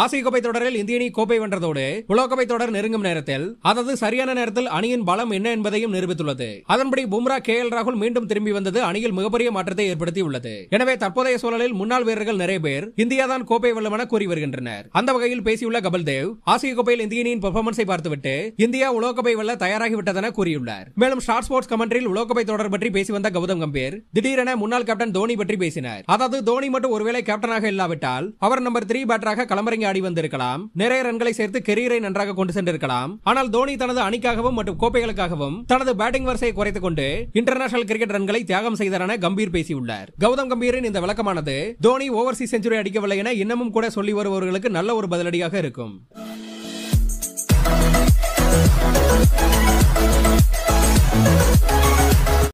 ஆசிய கோப்பை தொடரில் இந்திய அணி கோப்பை வென்றதோடு உலகக்கோப்பை தொடர் நெருங்கும் நேரத்தில் அதாவது சரியான நேரத்தில் அணியின் பலம் என்ன என்பதையும் நிரூபித்துள்ளது அதன்படி பும்ரா கே எல் ராகுல் மீண்டும் திரும்பி வந்தது அணியில் மிகப்பெரிய மாற்றத்தை ஏற்படுத்தியுள்ளது எனவே தற்போதைய சூழலில் முன்னாள் வீரர்கள் நிறைய பேர் இந்தியா தான் கோப்பை வெல்லும் என கூறி வருகின்றனர் அந்த வகையில் பேசியுள்ள கபில் தேவ் ஆசிய கோப்பையில் இந்திய அணியின் பெர்ஃபார்மன்ஸை பார்த்துவிட்டு இந்தியா உலகக்கோப்பை வெல்ல தயாராகிவிட்டதென கூறியுள்ளார் மேலும் ஸ்டார் ஸ்போர்ட்ஸ் கமெண்ட்ரியில் உலகக்கோப்பை தொடர் பற்றி பேசி வந்த கௌதம் கம்பீர் திடீரென முன்னாள் கேப்டன் தோனி பற்றி பேசினார் அதாவது தோனி மட்டும் ஒருவேளை கேப்டனாக இல்லாவிட்டால் அவர் நம்பர் த்ரீ பேட்டராக களமிறங்கி இறங்கி ஆடி வந்திருக்கலாம் நிறைய ரன்களை சேர்த்து கெரியரை நன்றாக கொண்டு சென்றிருக்கலாம் ஆனால் தோனி தனது அணிக்காகவும் மற்றும் கோப்பைகளுக்காகவும் தனது பேட்டிங் வரிசையை குறைத்துக் கொண்டு இன்டர்நேஷனல் கிரிக்கெட் ரன்களை தியாகம் செய்தார் என கம்பீர் பேசியுள்ளார் கௌதம் கம்பீரின் இந்த விளக்கமானது தோனி ஓவர்சீஸ் செஞ்சுரி அடிக்கவில்லை என இன்னமும் கூட சொல்லி வருபவர்களுக்கு நல்ல ஒரு பதிலடியாக இருக்கும்